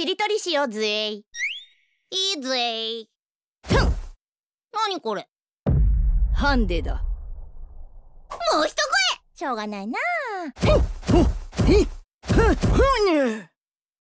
しりとりしようぜいいぜいふん何これハンデだもう一声しょうがないなふんふんふん